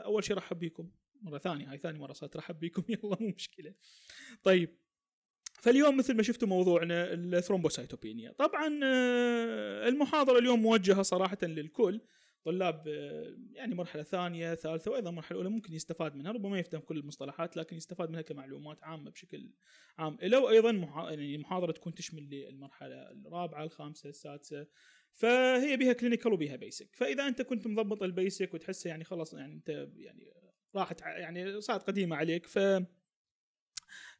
فاول آه، شيء رحب بيكم مره ثانيه هاي ثاني مره صارت رحب بيكم يلا مو مشكله طيب فاليوم مثل ما شفتوا موضوعنا الثرومبوسايتوبينيا طبعا آه، المحاضره اليوم موجهه صراحه للكل طلاب آه، يعني مرحلة ثانية ثالثة وأيضا مرحلة أولى ممكن يستفاد منها ربما يفهم كل المصطلحات لكن يستفاد منها كمعلومات عامة بشكل عام لو أيضا يعني المحاضرة تكون تشمل المرحلة الرابعة الخامسة السادسة فهي بها كلينيكال وبها بيسك فاذا انت كنت مضبط البيسك وتحسها يعني خلاص يعني انت يعني راحت يعني صارت قديمه عليك ف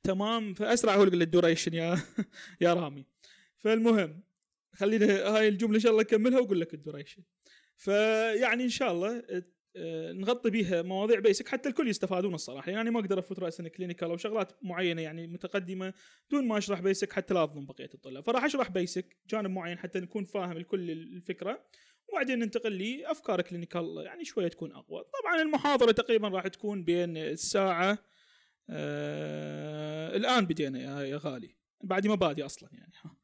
تمام فاسرع هو للدوريشن يا يا رامي فالمهم خلينا هاي الجمله ان شاء الله اكملها واقول لك الدوريشن فيعني ان شاء الله آه، نغطي بيها مواضيع بيسك حتى الكل يستفادون الصراحه يعني ما اقدر افوت راسا كلينيكال او شغلات معينه يعني متقدمه دون ما اشرح بيسك حتى لا اظلم بقيه الطلاب فراح اشرح بيسك جانب معين حتى نكون فاهم الكل الفكره وبعدين ننتقل لافكار كلينيكال يعني شويه تكون اقوى طبعا المحاضره تقريبا راح تكون بين الساعه آه الان بدينا يا غالي بعد ما بادي اصلا يعني ها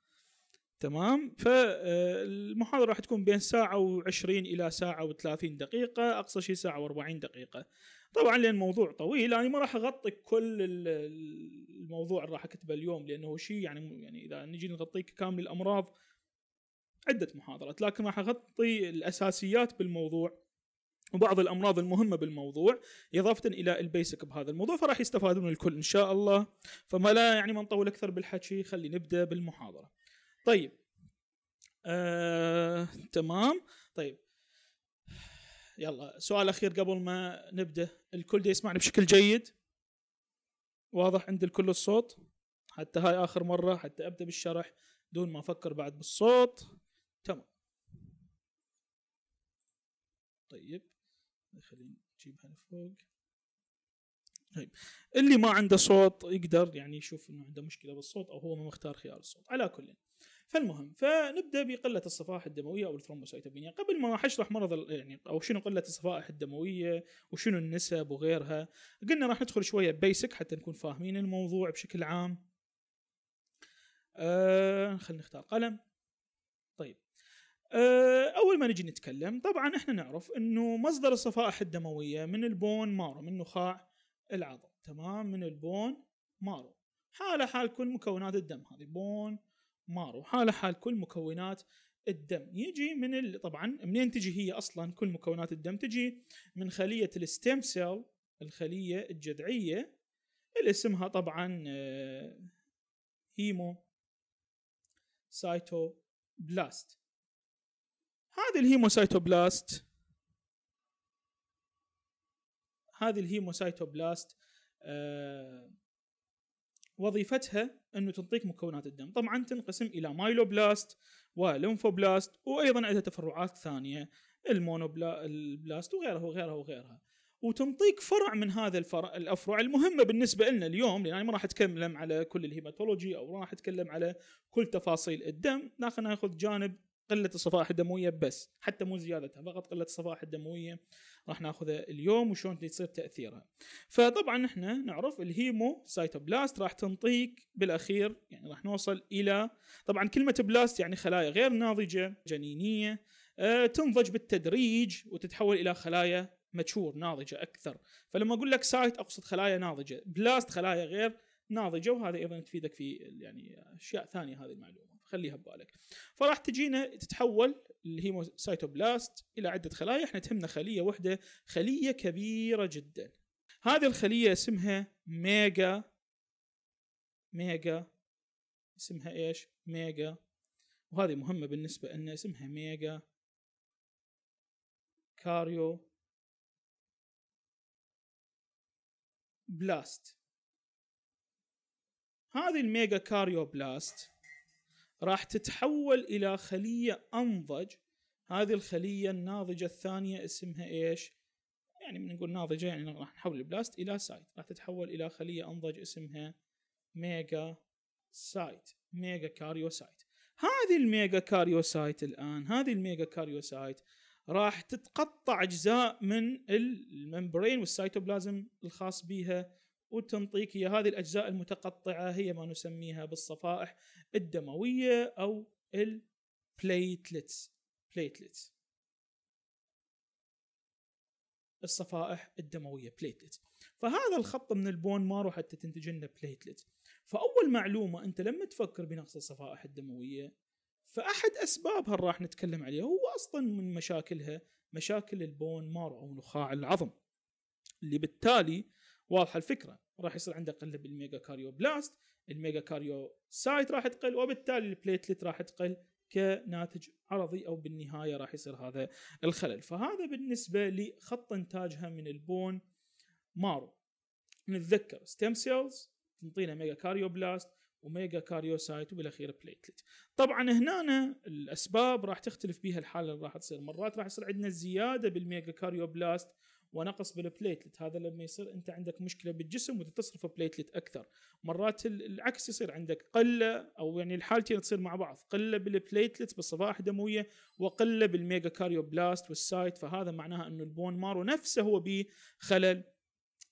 تمام فالمحاضره راح تكون بين ساعه و20 الى ساعه و30 دقيقه اقصى شيء ساعه و40 دقيقه طبعا لان الموضوع طويل انا يعني ما راح اغطي كل الموضوع اللي راح اكتبه اليوم لانه شيء يعني يعني اذا نجي نغطيك كامل الامراض عده محاضرات لكن راح اغطي الاساسيات بالموضوع وبعض الامراض المهمه بالموضوع اضافه الى البيسك بهذا الموضوع فراح يستفادون الكل ان شاء الله فما لا يعني ما نطول اكثر بالحكي خلي نبدا بالمحاضره طيب آه، تمام طيب يلا سؤال اخير قبل ما نبدا الكل دي يسمعني بشكل جيد واضح عند الكل الصوت حتى هاي اخر مره حتى ابدا بالشرح دون ما افكر بعد بالصوت تمام طيب خلينا نجيبها لفوق طيب اللي ما عنده صوت يقدر يعني يشوف انه عنده مشكله بالصوت او هو ما مختار خيار الصوت على كل فالمهم فنبدا بقله الصفائح الدمويه او الثرومبوسايتوبينيا قبل ما اشرح مرض يعني او شنو قله الصفائح الدمويه وشنو النسب وغيرها قلنا راح ندخل شويه بيسك حتى نكون فاهمين الموضوع بشكل عام آه خلينا نختار قلم طيب آه، اول ما نجي نتكلم طبعا احنا نعرف انه مصدر الصفائح الدمويه من البون مارو من نخاع العضل تمام من البون مارو حاله حال كل مكونات الدم هذه بون مارو حاله حال كل مكونات الدم يجي من ال... طبعا منين تجي هي اصلا كل مكونات الدم تجي من خليه الستيم سيل الخليه الجذعيه اللي اسمها طبعا هيمو سايتو بلاست هذه الهيموسايتوبلاست هذه الهيموسايتوبلاست آه، وظيفتها انه تنطيك مكونات الدم طبعا تنقسم الى مايلوبلاست وليمفوبلاست وايضا عندها تفرعات ثانيه المونوبلاست وغيرها وغيرها وغيرها وتنطيك فرع من هذا الفرع الافرع المهمه بالنسبه لنا اليوم لان ما راح اتكلم على كل الهيماتولوجي او راح اتكلم على كل تفاصيل الدم لكن ناخذ جانب قله الصفائح الدمويه بس حتى مو زيادتها فقط قله الصفائح الدمويه راح ناخذه اليوم وشلون تصير تاثيرها فطبعا احنا نعرف الهيمو سايتوبلاست راح تنطيك بالاخير يعني راح نوصل الى طبعا كلمه بلاست يعني خلايا غير ناضجه جنينيه آه تنضج بالتدريج وتتحول الى خلايا ماتشور ناضجه اكثر فلما اقول لك سايت اقصد خلايا ناضجه بلاست خلايا غير ناضجه وهذا ايضا تفيدك في يعني اشياء ثانيه هذه المعلومه خليها ببالك فراح تجينا تتحول الهيموسايتوبلاست الى عده خلايا احنا تهمنا خليه واحده خليه كبيره جدا هذه الخليه اسمها ميجا ميجا اسمها ايش ميجا وهذه مهمه بالنسبه ان اسمها ميجا كاريو بلاست هذه الميجا كاريو بلاست راح تتحول الى خليه انضج هذه الخليه الناضجه الثانيه اسمها ايش؟ يعني من نقول ناضجه يعني راح نحول البلاست الى سايت راح تتحول الى خليه انضج اسمها ميجا سايت ميجا كاريوسايت هذه الميجا كاريوسايت الان هذه الميجا كاريوسايت راح تتقطع اجزاء من الممبرين والسيتوبلازم الخاص بها وتنطيك هي هذه الاجزاء المتقطعه هي ما نسميها بالصفائح الدمويه او البليتلتس بليتلتس الصفائح الدمويه بليتلتس فهذا الخط من البون مارو حتى تنتج لنا بليتلت فاول معلومه انت لما تفكر بنقص الصفائح الدمويه فاحد اسبابها اللي راح نتكلم عليها هو اصلا من مشاكلها مشاكل البون مارو او نخاع العظم اللي بالتالي واضحه الفكره راح يصير عندك قله بالميجا كاريو بلاست الميجا كاريو سايت راح تقل وبالتالي البليتلت راح تقل كناتج عرضي او بالنهايه راح يصير هذا الخلل فهذا بالنسبه لخط انتاجها من البون مارو نتذكر ستيم سيلز تنطينا ميجا كاريو بلاست وميجا كاريوسايت وبالاخير بليتلت. طبعا هنا الاسباب راح تختلف بها الحاله اللي راح تصير، مرات راح يصير عندنا زياده بالميجا كاريو بلاست ونقص بالبليتلت هذا لما يصير انت عندك مشكله بالجسم وتصرف بليتلت اكثر مرات العكس يصير عندك قله او يعني الحالتين تصير مع بعض قله بالبليتلت بالصفائح الدمويه وقله بالميجا كاريو بلاست والسايت فهذا معناها انه البون مارو نفسه هو بخلل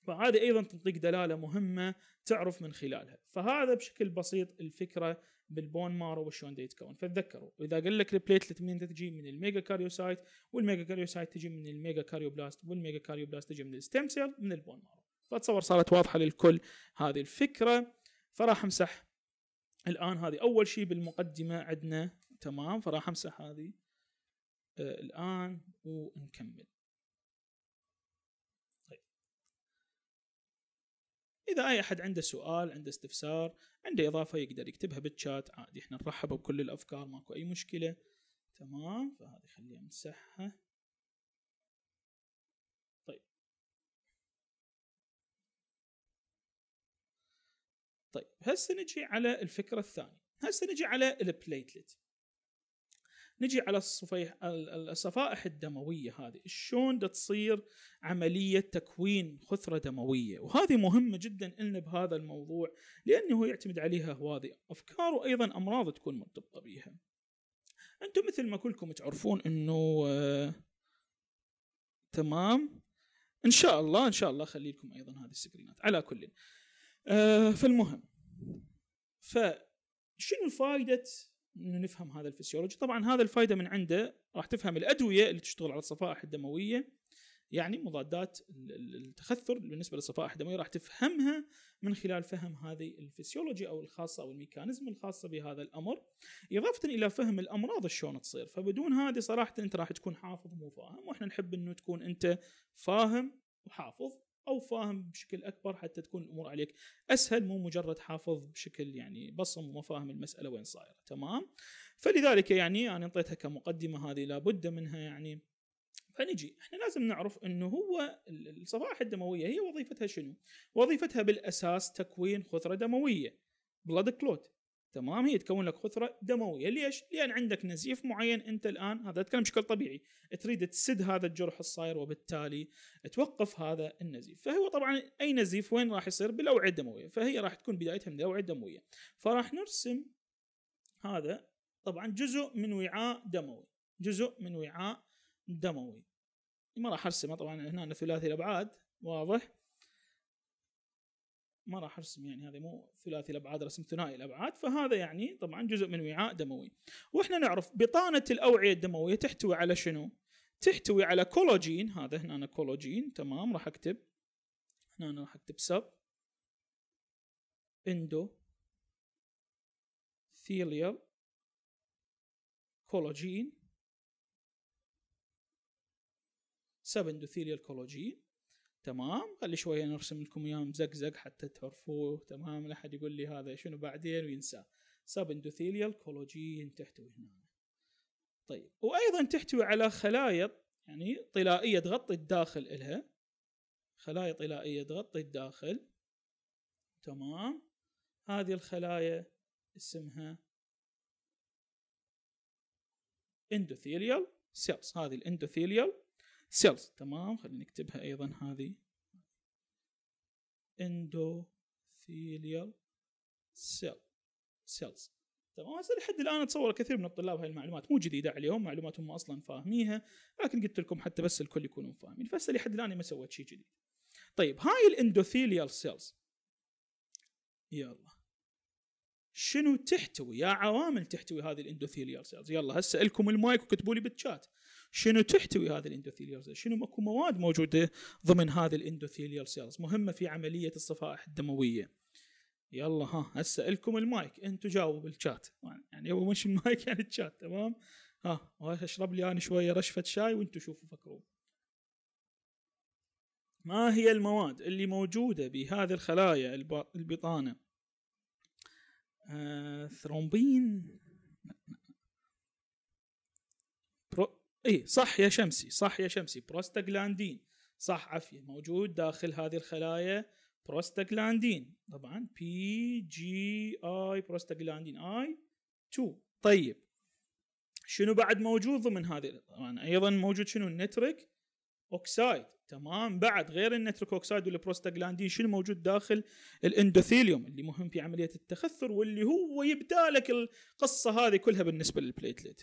فهذه ايضا تنطيك دلاله مهمه تعرف من خلالها فهذا بشكل بسيط الفكره بالبون مارو وشلون يتكون فتذكروا اذا قال لك البليتلت من تجي من الميجا كاريوسايت والميجا كاريوسايت تجي من الميجا كاريوبلاست والميجا كاريوبلاست تجي من الستيم سيل من البون مارو فاتصور صارت واضحه للكل هذه الفكره فراح امسح الان هذه اول شيء بالمقدمه عندنا تمام فراح امسح هذه آه، الان ونكمل اذا اي احد عنده سؤال عنده استفسار عنده اضافه يقدر يكتبها بالشات عادي احنا نرحب بكل الافكار ماكو اي مشكله تمام فهذه خليها امسحها طيب طيب هسه نجي على الفكره الثانيه هسه نجي على البليتلت نجي على الصفيح الصفائح الدمويه هذه شلون تصير عمليه تكوين خثره دمويه وهذه مهمه جدا لنا بهذا الموضوع لانه يعتمد عليها هذه افكار وايضا امراض تكون مرتبطه بها انتم مثل ما كلكم تعرفون انه آه تمام ان شاء الله ان شاء الله اخلي لكم ايضا هذه السكرينات على كل آه فالمهم ف شنو فائده انه نفهم هذا الفسيولوجي طبعا هذا الفائده من عنده راح تفهم الادويه اللي تشتغل على الصفائح الدمويه يعني مضادات التخثر بالنسبه للصفائح الدمويه راح تفهمها من خلال فهم هذه الفسيولوجي او الخاصه او الميكانيزم الخاصه بهذا الامر اضافه الى فهم الامراض شلون تصير فبدون هذه صراحه انت راح تكون حافظ مو فاهم واحنا نحب انه تكون انت فاهم وحافظ او فاهم بشكل اكبر حتى تكون الامور عليك اسهل مو مجرد حافظ بشكل يعني بصم وفاهم المساله وين صايره تمام فلذلك يعني انا اعطيتها كمقدمه هذه لابد منها يعني فنجي احنا لازم نعرف انه هو الصفائح الدمويه هي وظيفتها شنو؟ وظيفتها بالاساس تكوين خثره دمويه بلاد كلوت تمام هي تكون لك خثره دمويه ليش؟ لان عندك نزيف معين انت الان هذا اتكلم بشكل طبيعي تريد تسد هذا الجرح الصاير وبالتالي توقف هذا النزيف فهو طبعا اي نزيف وين راح يصير بالاوعيه الدمويه فهي راح تكون بدايتها من الاوعيه الدمويه فراح نرسم هذا طبعا جزء من وعاء دموي جزء من وعاء دموي ما راح ارسمه طبعا هنا ثلاثي الابعاد واضح ما راح ارسم يعني هذا مو ثلاثي الابعاد رسم ثنائي الابعاد فهذا يعني طبعا جزء من وعاء دموي واحنا نعرف بطانه الاوعيه الدمويه تحتوي على شنو؟ تحتوي على كولاجين هذا هنا أنا كولاجين تمام راح اكتب هنا أنا راح اكتب سب اندو ثيليال كولاجين سب اندوثيليال كولاجين تمام خلي شويه نرسم لكم اياه مزقزق حتى تعرفوه تمام لا احد يقول لي هذا شنو بعدين وينساه سب اندوثيليال كولوجين تحتوي هنا طيب وايضا تحتوي على خلايا يعني طلائيه تغطي الداخل الها خلايا طلائيه تغطي الداخل تمام هذه الخلايا اسمها اندوثيليال سيلز هذه الاندوثيليال سيلز تمام خلينا نكتبها ايضا هذه اندوثيليال سيل سيلز تمام هسه لحد الان اتصور كثير من الطلاب هاي المعلومات مو جديده عليهم معلومات هم اصلا فاهميها لكن قلت لكم حتى بس الكل يكونون فاهمين فهسه لحد الان ما سويت شيء جديد طيب هاي الاندوثيليال سيلز يلا شنو تحتوي يا عوامل تحتوي هذه الاندوثيليال سيلز يلا هسه لكم المايك وكتبوا لي بالشات شنو تحتوي هذه الاندوثيليال سيلز شنو اكو مواد موجوده ضمن هذه الاندوثيليال سيلز مهمه في عمليه الصفائح الدمويه يلا ها هسه لكم المايك انتم جاوبوا بالشات يعني هو مش المايك يعني الشات تمام ها اشرب لي انا شويه رشفه شاي وانتم شوفوا فكروا ما هي المواد اللي موجوده بهذه الخلايا البطانه آه ثرومبين اي صح يا شمسي صح يا شمسي بروستاجلاندين صح عفيه موجود داخل هذه الخلايا بروستاجلاندين طبعا بي جي اي بروستاجلاندين اي 2 طيب شنو بعد موجود ضمن هذه طبعا ايضا موجود شنو النترك اوكسايد تمام بعد غير النترك اوكسايد والبروستاجلاندين شنو موجود داخل الاندوثيليوم اللي مهم في عمليه التخثر واللي هو يبدا لك القصه هذه كلها بالنسبه للبليتليت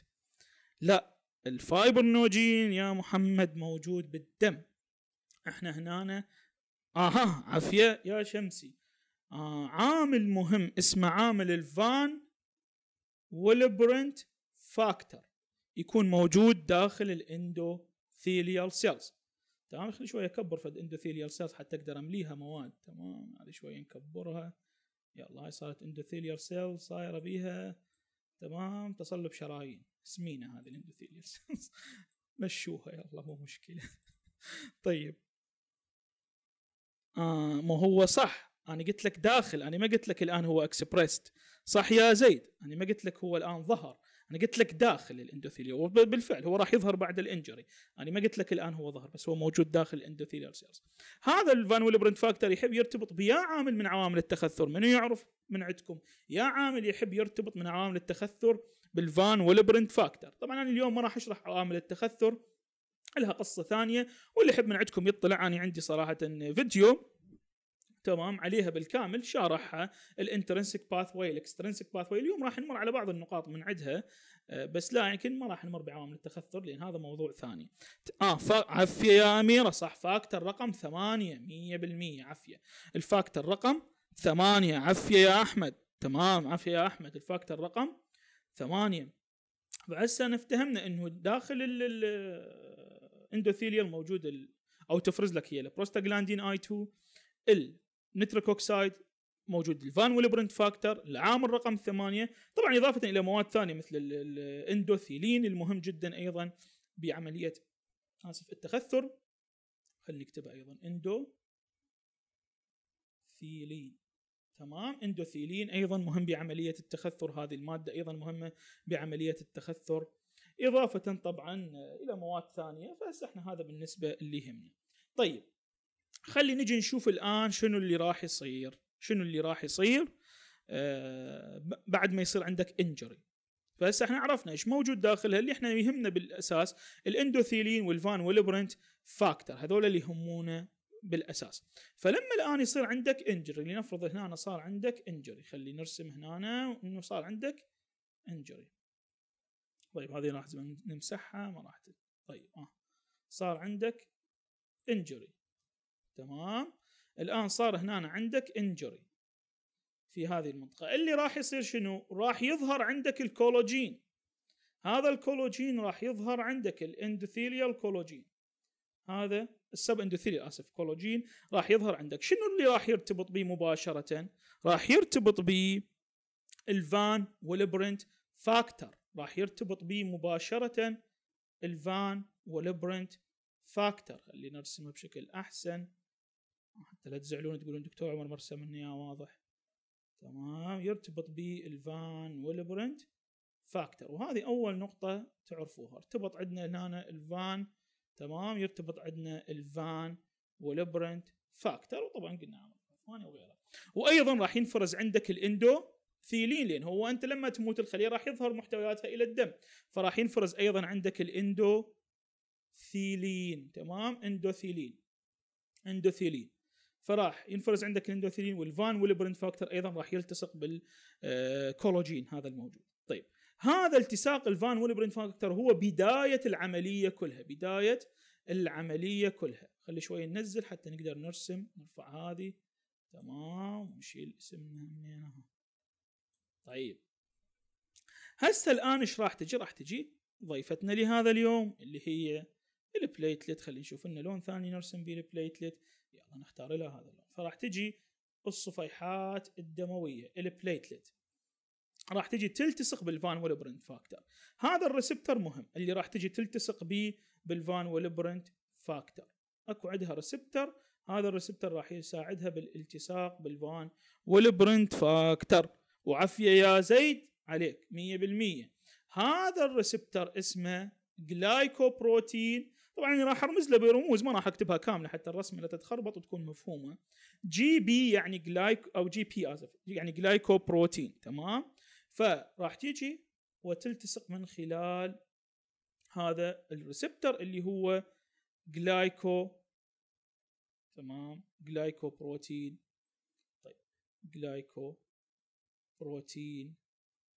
لا الفايبرنوجين يا محمد موجود بالدم احنا هنا اها عافيه يا شمسي آه عامل مهم اسمه عامل الفان والبرنت فاكتور يكون موجود داخل الاندوثيليال سيلز تمام خلي شويه اكبر فد اندوثيليال سيلز حتى اقدر امليها مواد تمام هذه شويه نكبرها يلا هاي صارت اندوثيليال سيلز صايره بيها تمام تصلب شرايين سمينه هذه الاندوثيليال سيلز مشوها يلا مو مشكله طيب آه ما هو صح انا قلت لك داخل انا ما قلت لك الان هو اكسبريست صح يا زيد انا ما قلت لك هو الان ظهر انا قلت لك داخل الاندوثيليو وبالفعل هو راح يظهر بعد الانجري انا ما قلت لك الان هو ظهر بس هو موجود داخل الاندوثيليال سيلز هذا الفان ويلبرنت فاكتور يحب يرتبط بيا عامل من عوامل التخثر منو يعرف من عندكم يا عامل يحب يرتبط من عوامل التخثر بالفان ويلبرنت فاكتور طبعا انا اليوم ما راح اشرح عوامل التخثر لها قصه ثانيه واللي يحب من عندكم يطلع انا عندي صراحه فيديو تمام عليها بالكامل شارحها الانترنسك باث واي الاكسترنسك باث واي اليوم راح نمر على بعض النقاط من عندها آه، بس لا يمكن ما راح نمر بعوامل التخثر لان هذا موضوع ثاني اه عفيه يا اميره صح فاكتر رقم 8 100% عفيه الفاكتر رقم 8 عفيه يا احمد تمام عفيه يا احمد الفاكتر رقم 8 فهسه نفتهمنا انه داخل الاندوثيليا آه، الموجود او تفرز لك هي البروستاجلاندين اي 2 ال نيتريك اوكسايد موجود الفان ويلبرنت فاكتور العامل رقم ثمانية طبعا إضافة إلى مواد ثانية مثل الاندوثيلين المهم جدا أيضا بعملية آسف التخثر خلينا نكتبها أيضا اندوثيلين تمام اندوثيلين أيضا مهم بعملية التخثر هذه المادة أيضا مهمة بعملية التخثر إضافة طبعا إلى مواد ثانية فهسه احنا هذا بالنسبة اللي يهمنا طيب خلي نجي نشوف الان شنو اللي راح يصير شنو اللي راح يصير آه بعد ما يصير عندك انجري فهسه احنا عرفنا ايش موجود داخلها اللي احنا يهمنا بالاساس الاندوثيلين والفان والبرنت فاكتور هذول اللي يهمونا بالاساس فلما الان يصير عندك انجري لنفرض هنا صار عندك انجري خلي نرسم هنا انه صار عندك انجري طيب هذه راح نمسحها ما راح طيب اه صار عندك انجري تمام الان صار هنا عندك انجري في هذه المنطقه اللي راح يصير شنو راح يظهر عندك الكولوجين هذا الكولوجين راح يظهر عندك الاندوثيليال كولوجين هذا السب اندوثيليال اسف كولوجين راح يظهر عندك شنو اللي راح يرتبط به مباشره راح يرتبط به الفان والبرنت فاكتور راح يرتبط به مباشره الفان والبرنت فاكتور اللي نرسمه بشكل احسن حتى لا تزعلون تقولون دكتور عمر ما رسم لنا اياه واضح تمام يرتبط بالفان والبرنت فاكتور وهذه اول نقطه تعرفوها ارتبط عندنا هنا الفان تمام يرتبط عندنا الفان والبرنت فاكتور وطبعا قلنا عمر ثاني وغيره وايضا راح ينفرز عندك الاندو ثيلين لان يعني هو انت لما تموت الخليه راح يظهر محتوياتها الى الدم فراح ينفرز ايضا عندك الاندو ثيلين تمام اندوثيلين اندوثيلين فراح ينفرز عندك الاندوثيلين والفان والبرنت فاكتور ايضا راح يلتصق بالكولاجين آه، هذا الموجود. طيب هذا التصاق الفان والبرنت فاكتور هو بدايه العمليه كلها، بدايه العمليه كلها. خلي شوي ننزل حتى نقدر نرسم نرفع هذه تمام ونشيل اسمنا طيب هسه الان ايش راح تجي؟ راح تجي ضيفتنا لهذا اليوم اللي هي البليتلت خلينا نشوف لنا لون ثاني نرسم به البليتلت نختار لها هذا اللون فراح تجي الصفيحات الدمويه البليتلت راح تجي تلتصق بالفان ولبرنت فاكتور هذا الريسبتر مهم اللي راح تجي تلتصق به بالفان ولبرنت فاكتور اكو عندها ريسبتر هذا الريسبتر راح يساعدها بالالتصاق بالفان ولبرنت فاكتور وعافيه يا زيد عليك 100% هذا الريسبتر اسمه جلايكوبروتين طبعا يعني راح ارمز له برموز ما راح اكتبها كامله حتى الرسمه لا تتخربط وتكون مفهومه جي بي يعني جلايك او جي بي اسف يعني بروتين تمام فراح تيجي وتلتصق من خلال هذا الريسبتر اللي هو جلايكو تمام بروتين طيب جلايكو بروتين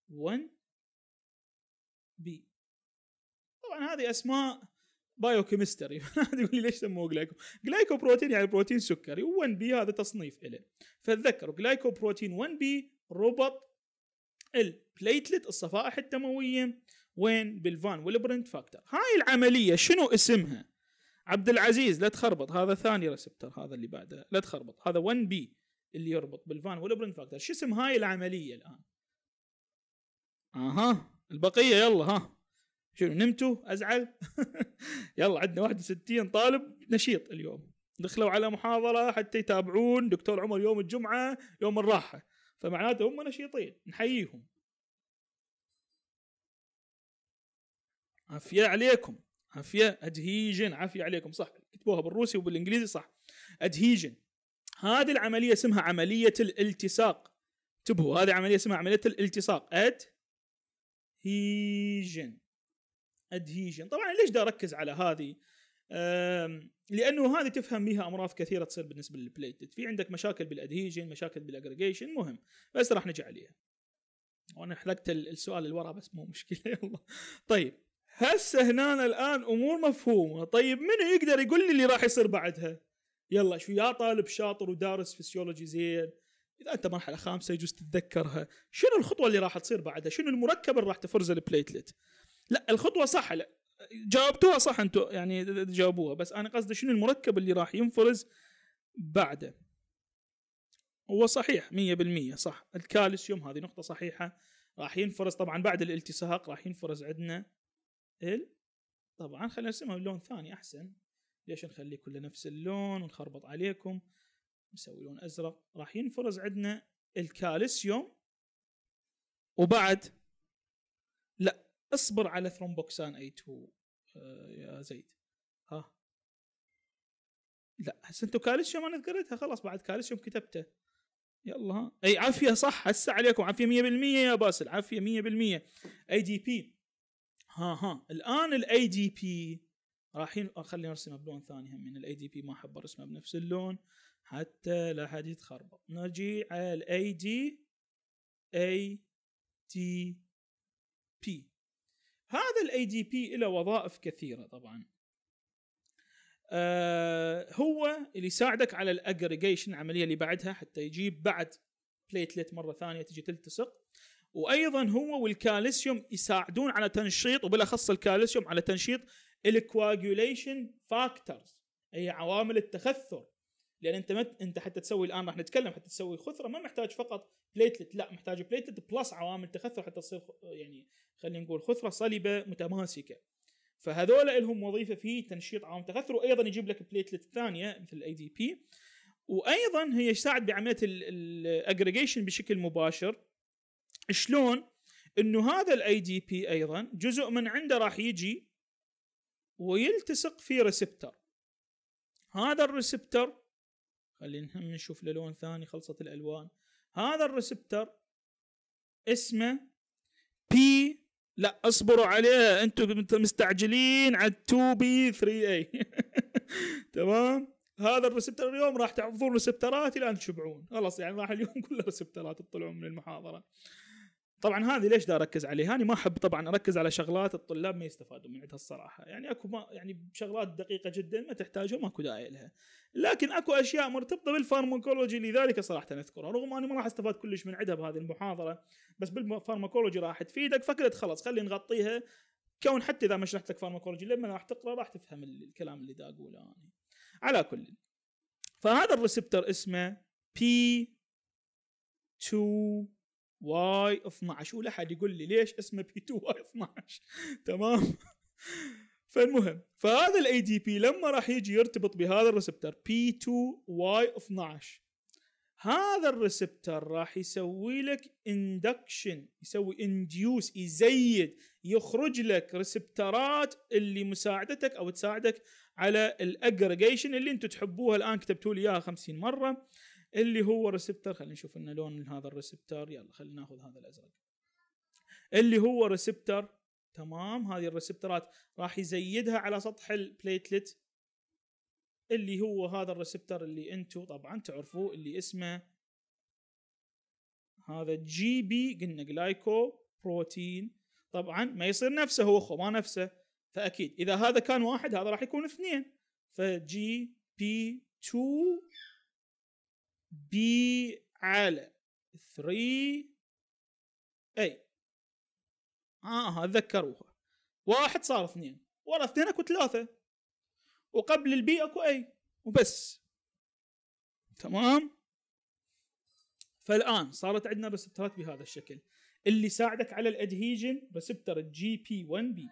1 بي طبعا هذه اسماء بايو كيمستري يقول لي ليش سموه جلايكو جلايكو بروتين يعني بروتين سكري و1 بي هذا تصنيف له فتذكروا جلايكو بروتين 1 بي ربط البليتلت الصفائح الدمويه وين بالفان والبرنت فاكتور هاي العمليه شنو اسمها عبد العزيز لا تخربط هذا ثاني ريسبتر هذا اللي بعده لا تخربط هذا 1 بي اللي يربط بالفان والبرنت فاكتور شو اسم هاي العمليه الان اها البقيه يلا ها شنو نمتوا ازعل يلا عندنا 61 طالب نشيط اليوم دخلوا على محاضره حتى يتابعون دكتور عمر يوم الجمعه يوم الراحه فمعناته هم نشيطين نحييهم عافيه عليكم عافيه ادهيجن عافيه عليكم صح كتبوها بالروسي وبالانجليزي صح ادهيجن هذه العمليه اسمها عمليه الالتصاق انتبهوا هذه عمليه اسمها عمليه الالتصاق اد هيجن ادهيجن طبعا ليش دا اركز على هذه لانه هذه تفهم بها امراض كثيره تصير بالنسبه للبليتد في عندك مشاكل بالادهيجن مشاكل بالاجريجيشن مهم بس راح نجي عليها وانا حلقت السؤال اللي ورا بس مو مشكله يلا طيب هسه هنا الان امور مفهومه طيب منو يقدر يقول لي اللي راح يصير بعدها يلا شو يا طالب شاطر ودارس فسيولوجي زين اذا انت مرحله خامسه يجوز تتذكرها شنو الخطوه اللي راح تصير بعدها شنو المركب اللي راح تفرز البليتلت لا الخطوه صح لا جاوبتوها صح انتم يعني جاوبوها بس انا قصدي شنو المركب اللي راح ينفرز بعده هو صحيح 100% صح الكالسيوم هذه نقطه صحيحه راح ينفرز طبعا بعد الالتصاق راح ينفرز عندنا ال طبعا خلينا نرسمها بلون ثاني احسن ليش نخليه كله نفس اللون ونخربط عليكم نسوي لون ازرق راح ينفرز عندنا الكالسيوم وبعد لا اصبر على ثرومبوكسان اي 2 يا زيد ها لا هسه انتم كالسيوم انا ذكرتها خلاص بعد كالسيوم كتبته يلا ها اي عافيه صح هسه عليكم عافيه 100% يا باسل عافيه 100% اي دي بي ها ها الان الاي دي بي رايحين خليني ارسمه بلون ثاني هم من الاي دي بي ما احب ارسمه بنفس اللون حتى لا حد يتخربط نجي على الاي دي اي دي بي هذا الاي دي بي له وظائف كثيره طبعا آه، هو اللي يساعدك على الاجريجيشن العمليه اللي بعدها حتى يجيب بعد بليتلت مره ثانيه تجي تلتصق وايضا هو والكالسيوم يساعدون على تنشيط وبالاخص الكالسيوم على تنشيط الكواجوليشن فاكتورز اي عوامل التخثر لان انت مت... انت حتى تسوي الان راح نتكلم حتى تسوي خثره ما محتاج فقط بليتلت لا محتاج بليتلت بلس عوامل تخثر حتى تصير يعني خلينا نقول خثره صلبه متماسكه فهذول لهم وظيفه في تنشيط عوامل تخثر وايضا يجيب لك بليتلت الثانيه مثل الاي دي بي وايضا هي تساعد بعمليه الاجريجيشن بشكل مباشر شلون انه هذا الاي دي بي ايضا جزء من عنده راح يجي ويلتصق في ريسبتر هذا الريسبتر خلينا نشوف لون ثاني خلصت الالوان هذا الريسبتر اسمه بي لا اصبروا عليه انتم مستعجلين على 2 بي 3 اي تمام هذا الريسبتر اليوم راح تحفظون ريسبترات الى ان تشبعون خلاص يعني راح اليوم كله ريسبترات تطلعون من المحاضره طبعا هذه ليش دا اركز عليها؟ انا ما احب طبعا اركز على شغلات الطلاب ما يستفادوا من عندها الصراحه، يعني اكو ما يعني شغلات دقيقه جدا ما تحتاجها ماكو داعي لها. لكن اكو اشياء مرتبطه بالفارماكولوجي لذلك صراحه اذكرها، رغم اني ما راح استفاد كلش من عندها بهذه المحاضره، بس بالفارماكولوجي راح تفيدك فكرت خلاص خلي نغطيها كون حتى اذا ما شرحت لك فارماكولوجي لما راح تقرا راح تفهم الكلام اللي دا اقوله انا. على كل فهذا الريسبتر اسمه بي 2 واي 12 ولا حد يقول لي ليش اسمه بي 2 واي 12 تمام فالمهم فهذا الاي دي بي لما راح يجي يرتبط بهذا الريسبتر بي 2 واي 12 هذا الريسبتر راح يسوي لك اندكشن يسوي انديوس يزيد يخرج لك ريسبترات اللي مساعدتك او تساعدك على الاجريجيشن اللي انتم تحبوها الان كتبتوا لي اياها 50 مره اللي هو ريسبتر خلينا نشوف لنا لون هذا الريسبتر يلا خلينا ناخذ هذا الازرق اللي هو ريسبتر تمام هذه الريسبترات راح يزيدها على سطح البليتلت اللي هو هذا الريسبتر اللي انتم طبعا تعرفوه اللي اسمه هذا جي بي قلنا جلايكو بروتين طبعا ما يصير نفسه هو خو ما نفسه فاكيد اذا هذا كان واحد هذا راح يكون اثنين فجي بي 2 بي على 3 اي اه, آه، ذكروها واحد صار اثنين ورا اثنين اكو ثلاثة وقبل البي اكو اي وبس تمام فالان صارت عندنا ريسبترات بهذا الشكل اللي ساعدك على الادهيجن ريسبتر الجي بي 1 بي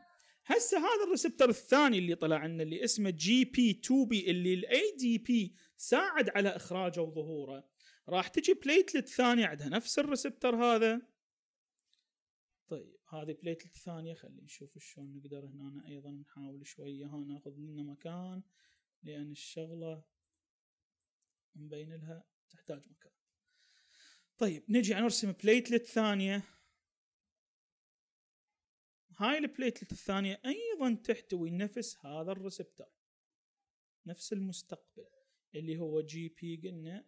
هسه هذا الريسبتر الثاني اللي طلع عنا اللي اسمه جي بي 2 بي اللي الاي دي بي ساعد على اخراجه وظهوره راح تجي بليتلت ثانيه عندها نفس الريسبتر هذا طيب هذه بليتلت ثانيه خلينا نشوف شلون نقدر هنا ايضا نحاول شويه ها ناخذ منه مكان لان الشغله مبين لها تحتاج مكان طيب نجي نرسم بليتلت ثانيه هاي البليتلت الثانية أيضا تحتوي نفس هذا الريسبتر نفس المستقبل اللي هو جي بي قلنا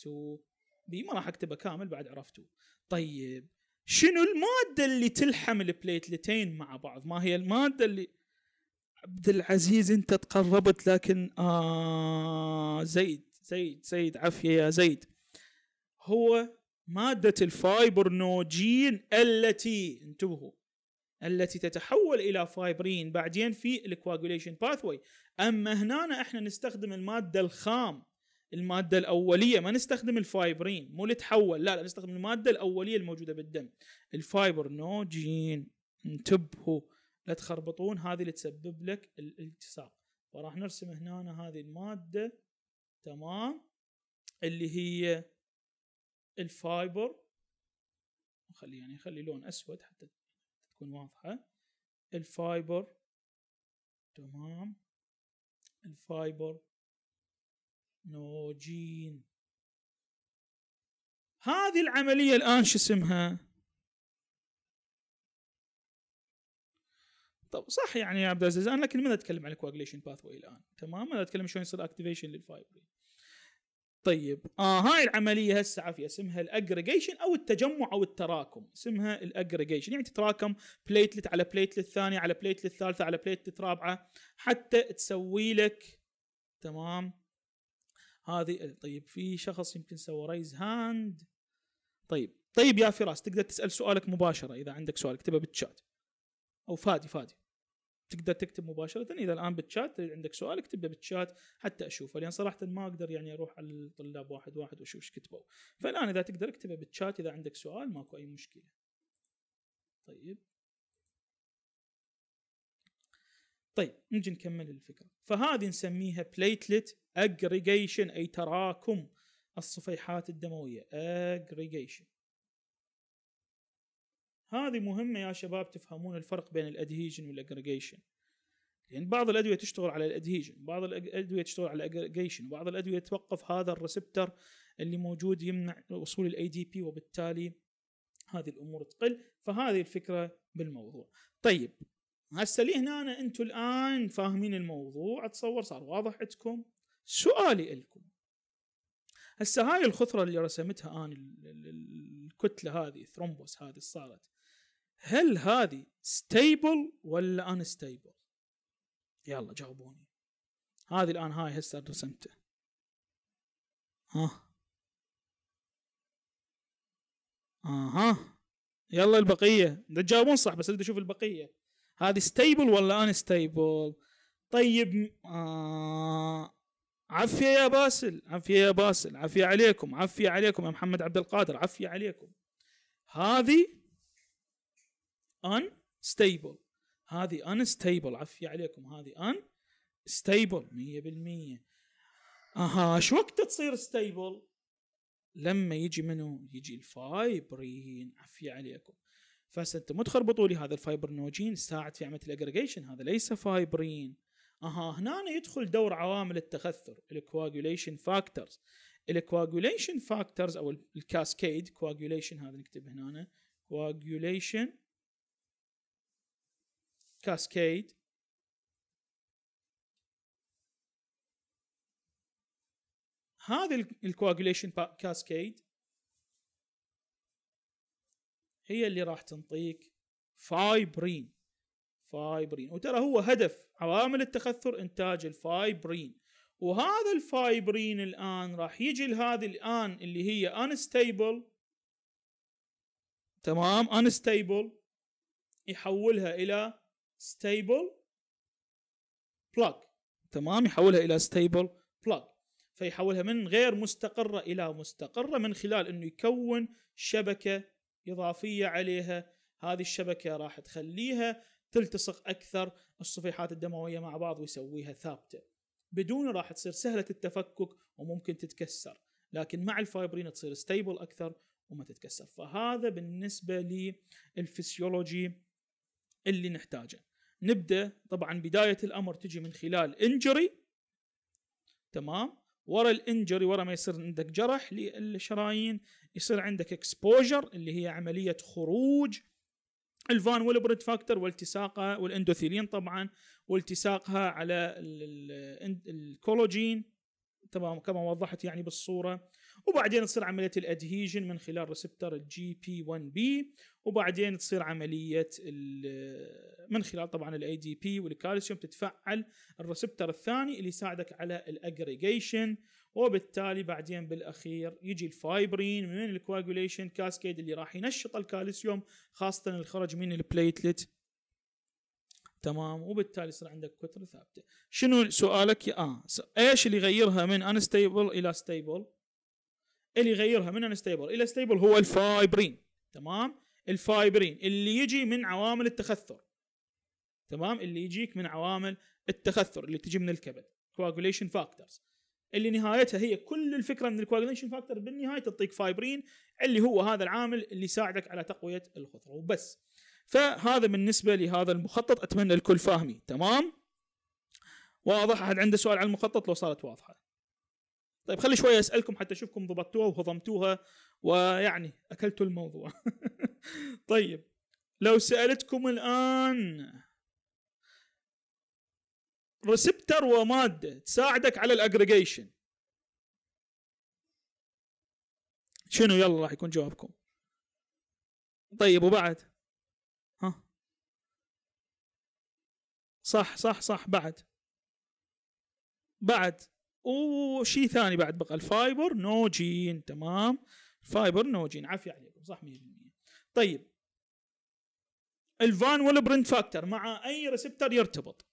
2 بي ما راح اكتبه كامل بعد عرفتوا طيب شنو المادة اللي تلحم البليتلتين مع بعض ما هي المادة اللي عبد العزيز انت تقربت لكن آه زيد زيد زيد عافية يا زيد هو مادة الفايبرنوجين التي انتبهوا التي تتحول الى فايبرين بعدين في الكواجوليشن باثوي اما هنا احنا نستخدم الماده الخام الماده الاوليه ما نستخدم الفايبرين مو اللي تحول لا لا نستخدم الماده الاوليه الموجوده بالدم الفايبر نوجين انتبهوا لا تخربطون هذه اللي تسبب لك الالتصاق فراح نرسم هنا هذه الماده تمام اللي هي الفايبر خلي يعني خلي لون اسود حتى تكون واضحة الفايبر تمام الفايبر نوجين هذه العملية الآن شو اسمها؟ طب صح يعني يا عبد العزيز انا لكن ما اتكلم عن الكواجليشن باث الان تمام انا اتكلم شلون يصير اكتيفيشن للفايبرين طيب آه هاي العمليه هسه عافيه اسمها الاجريجيشن او التجمع او التراكم اسمها الاجريجيشن يعني تتراكم بليتلت على بليتلت ثانيه على بليتلت ثالثه على بليتلت رابعه حتى تسوي لك تمام هذه طيب في شخص يمكن سوى ريز هاند طيب طيب يا فراس تقدر تسال سؤالك مباشره اذا عندك سؤال اكتبه بالشات او فادي فادي تقدر تكتب مباشره اذا الان بالشات عندك سؤال اكتبه بالشات حتى اشوفه لان صراحه ما اقدر يعني اروح على الطلاب واحد واحد واشوف ايش كتبوا فالان اذا تقدر اكتبه بالشات اذا عندك سؤال ماكو اي مشكله طيب طيب نجي نكمل الفكره فهذه نسميها بليتلت اجريجيشن اي تراكم الصفيحات الدمويه اجريجيشن هذه مهمه يا شباب تفهمون الفرق بين الادهيجن والاجريجيشن لان يعني بعض الادويه تشتغل على الادهيجن بعض الادويه تشتغل على الاجريجيشن بعض الادويه توقف هذا الريسبتر اللي موجود يمنع وصول الاي دي بي وبالتالي هذه الامور تقل فهذه الفكره بالموضوع طيب هسه لي هنا أنا انتم الان فاهمين الموضوع اتصور صار واضح عندكم سؤالي لكم هسه هاي الخثره اللي رسمتها انا الكتله هذه الثرومبوس هذه صارت هل هذه ستيبل ولا انستيبل؟ يلا جاوبوني هذه الان هاي هسه رسمته ها اها آه يلا البقيه تجاوبون صح بس اريد اشوف البقيه هذه ستيبل ولا انستيبل؟ طيب آه عفية يا باسل عفية يا باسل عفية عليكم عفية عليكم يا محمد عبد القادر عفية عليكم هذه unstable هذه unstable عفيه عليكم هذه unstable مية 100% اها شو وقت تصير ستيبل لما يجي منو يجي الفايبرين عفيه عليكم فأنت مو تخربطوا لي هذا الفايبرنوجين ساعد في عمليه الاجريجيشن هذا ليس فايبرين اها هنا يدخل دور عوامل التخثر الكواجوليشن فاكتورز الكواجوليشن فاكتورز او الكاسكيد كواجوليشن هذا نكتب هنا كواجوليشن كاسكيد هذه الكواجوليشن كاسكيد هي اللي راح تنطيك فايبرين فايبرين وترى هو هدف عوامل التخثر انتاج الفايبرين وهذا الفايبرين الان راح يجي لهذه الان اللي هي انستيبل تمام انستيبل يحولها الى ستيبل بلاج تمام يحولها الى ستيبل بلاج فيحولها من غير مستقره الى مستقره من خلال انه يكون شبكه اضافيه عليها هذه الشبكه راح تخليها تلتصق اكثر الصفيحات الدمويه مع بعض ويسويها ثابته بدون راح تصير سهله التفكك وممكن تتكسر لكن مع الفايبرين تصير ستيبل اكثر وما تتكسر فهذا بالنسبه للفسيولوجي اللي نحتاجه نبدا طبعا بدايه الامر تجي من خلال انجري تمام ورا الانجري ورا ما يصير عندك جرح للشرايين يصير عندك اكسبوجر اللي هي عمليه خروج الفان والبريد فاكتور والتصاقها والاندوثيلين طبعا والتصاقها على الكولاجين تمام كما وضحت يعني بالصوره وبعدين تصير عمليه الادهيجن من خلال ريسبتر الجي بي 1 بي وبعدين تصير عمليه من خلال طبعا الاي دي بي والكالسيوم تتفعل الريسبتر الثاني اللي يساعدك على الاجريجيشن وبالتالي بعدين بالاخير يجي الفايبرين من الكواجوليشن كاسكيد اللي راح ينشط الكالسيوم خاصه الخرج من البليتلت تمام وبالتالي يصير عندك كتله ثابته شنو سؤالك اه ايش اللي يغيرها من انستيبل الى ستيبل اللي يغيرها من انستيبل الى ستيبل هو الفايبرين تمام الفايبرين اللي يجي من عوامل التخثر تمام اللي يجيك من عوامل التخثر اللي تجي من الكبد كواجوليشن فاكتورز اللي نهايتها هي كل الفكره من الكواجوليشن فاكتور بالنهايه تعطيك فايبرين اللي هو هذا العامل اللي يساعدك على تقويه الخثره وبس فهذا بالنسبه لهذا المخطط اتمنى الكل فاهمي تمام واضح احد عنده سؤال على المخطط لو صارت واضحه طيب خلي شوي اسالكم حتى اشوفكم ضبطتوها وهضمتوها ويعني اكلتوا الموضوع طيب لو سالتكم الان ريسبتر وماده تساعدك على الاجريجيشن شنو يلا راح يكون جوابكم طيب وبعد ها صح صح صح بعد بعد وشيء ثاني بعد بقى الفايبر نوجين تمام الفايبر نوجين عافيه عليكم صح 100% طيب الفان والبرنت فاكتور مع اي ريسبتر يرتبط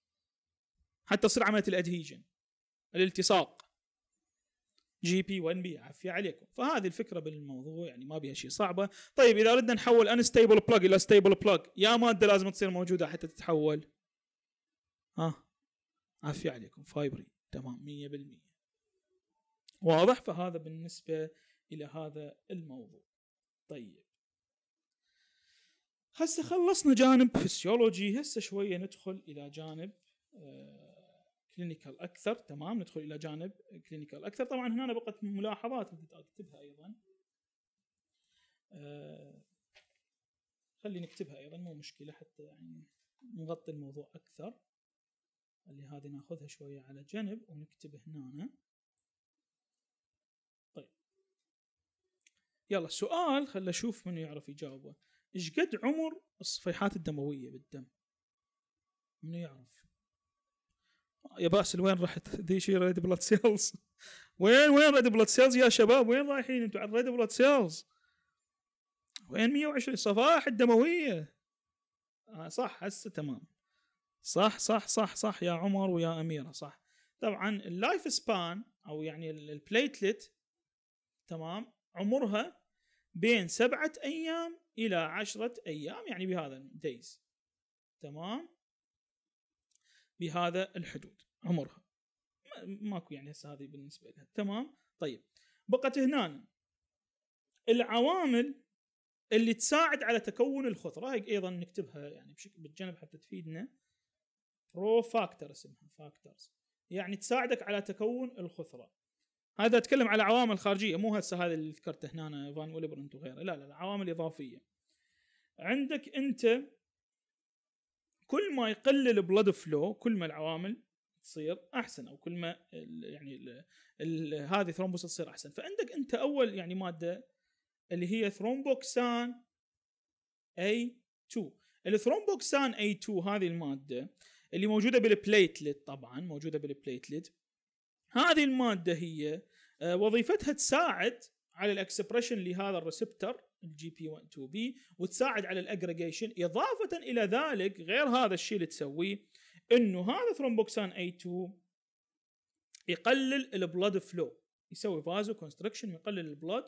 حتى تصير عمليه الادهيجن الالتصاق جي بي 1 بي عافيه عليكم فهذه الفكره بالموضوع يعني ما بها شيء صعبه طيب اذا ردنا نحول انستيبل بلاج الى ستيبل بلاج يا ماده لازم تصير موجوده حتى تتحول ها عافيه عليكم فايبرين تمام 100% واضح فهذا بالنسبة إلى هذا الموضوع طيب هسه خلصنا جانب فسيولوجي هسه شوية ندخل إلى جانب آه، كلينيكال أكثر تمام ندخل إلى جانب كلينيكال أكثر طبعا هنا بقت ملاحظات بدي أكتبها أيضا آه، خلي نكتبها أيضا مو مشكلة حتى يعني نغطي الموضوع أكثر اللي هذه ناخذها شوية على جنب ونكتب هنا يلا سؤال خلنا اشوف من يعرف يجاوبه ايش قد عمر الصفيحات الدمويه بالدم من يعرف يا باسل وين رحت دي شي ريد بلاد سيلز وين وين ريد بلاد سيلز يا شباب وين رايحين انتم على ريد بلاد سيلز وين 120 صفائح الدمويه آه صح هسه تمام صح صح صح صح يا عمر ويا اميره صح طبعا اللايف سبان او يعني البليتلت تمام عمرها بين سبعة أيام إلى عشرة أيام يعني بهذا الديز تمام بهذا الحدود عمرها ماكو يعني هسه هذه بالنسبة لها تمام طيب بقت هنا العوامل اللي تساعد على تكون الخطرة هيك أيضا نكتبها يعني بشكل بالجنب حتى تفيدنا برو فاكتور اسمها فاكتورز يعني تساعدك على تكون الخثرة هذا اتكلم على عوامل خارجيه مو هسه هذا اللي ذكرته هنا فان ويلبرنت وغيره لا لا عوامل اضافيه عندك انت كل ما يقلل بلاد فلو كل ما العوامل تصير احسن او كل ما الـ يعني الـ الـ هذه ثرومبوس تصير احسن فعندك انت اول يعني ماده اللي هي ثرومبوكسان اي 2 الثرومبوكسان اي 2 هذه الماده اللي موجوده بالبليتلت طبعا موجوده بالبليتلت هذه الماده هي آه، وظيفتها تساعد على الاكسبريشن لهذا الريسبتر الجي بي 1 2 بي وتساعد على الاجريجيشن اضافه الى ذلك غير هذا الشيء اللي تسويه انه هذا ثرومبوكسان اي 2 يقلل البلود فلو يسوي فازو كونستركشن ويقلل البلود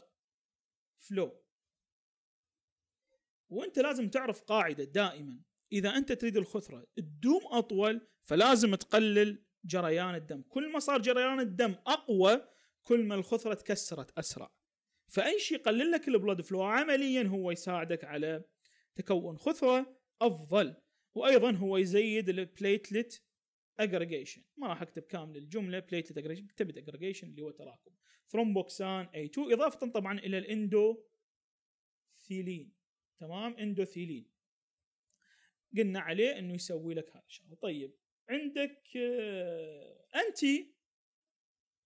فلو وانت لازم تعرف قاعده دائما اذا انت تريد الخثره تدوم اطول فلازم تقلل جريان الدم كل ما صار جريان الدم اقوى كل ما الخثره تكسرت اسرع فاي شيء يقلل لك البلود فلو عمليا هو يساعدك على تكون خثره افضل وايضا هو يزيد البليتلت اجريجيشن ما راح اكتب كامل الجمله بليتلت اجريجيشن كتبت اجريجيشن اللي هو تراكم ثرومبوكسان اي 2 اضافه طبعا الى الاندوثيلين تمام اندوثيلين قلنا عليه انه يسوي لك هذا الشغله طيب عندك انتي آه،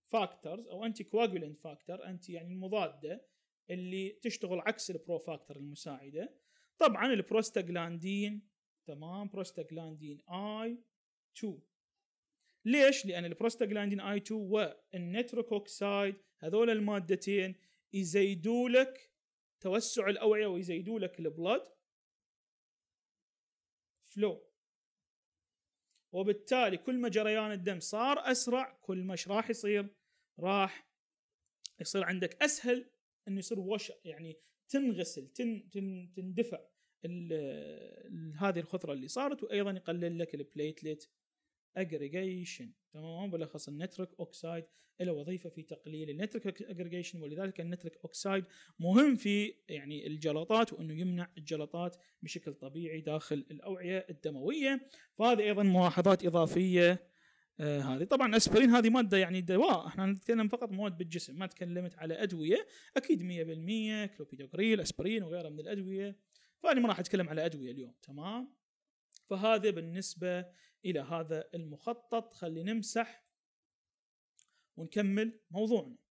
فاكتورز او انتي كواجولنت فاكتور انتي يعني المضاده اللي تشتغل عكس البرو فاكتور المساعده طبعا البروستاجلاندين تمام بروستاجلاندين اي 2 ليش؟ لان البروستاجلاندين اي 2 والنيتروكوكسايد هذول المادتين يزيدوا لك توسع الاوعيه ويزيدوا لك البلد فلو وبالتالي كل ما جريان الدم صار اسرع كل ما راح يصير؟ راح يصير عندك اسهل انه يصير وش يعني تنغسل تن تن تندفع هذه الخثره اللي صارت وايضا يقلل لك البليتليت اجريجيشن تمام بالاخص النترك اوكسايد له وظيفه في تقليل النترك اجريجيشن ولذلك النترك اوكسايد مهم في يعني الجلطات وانه يمنع الجلطات بشكل طبيعي داخل الاوعيه الدمويه فهذه ايضا ملاحظات اضافيه آه هذه طبعا اسبرين هذه ماده يعني دواء احنا نتكلم فقط مواد بالجسم ما تكلمت على ادويه اكيد 100% كلوبيدوغريل اسبرين وغيرها من الادويه فانا ما راح اتكلم على ادويه اليوم تمام فهذا بالنسبه الى هذا المخطط خلي نمسح ونكمل موضوعنا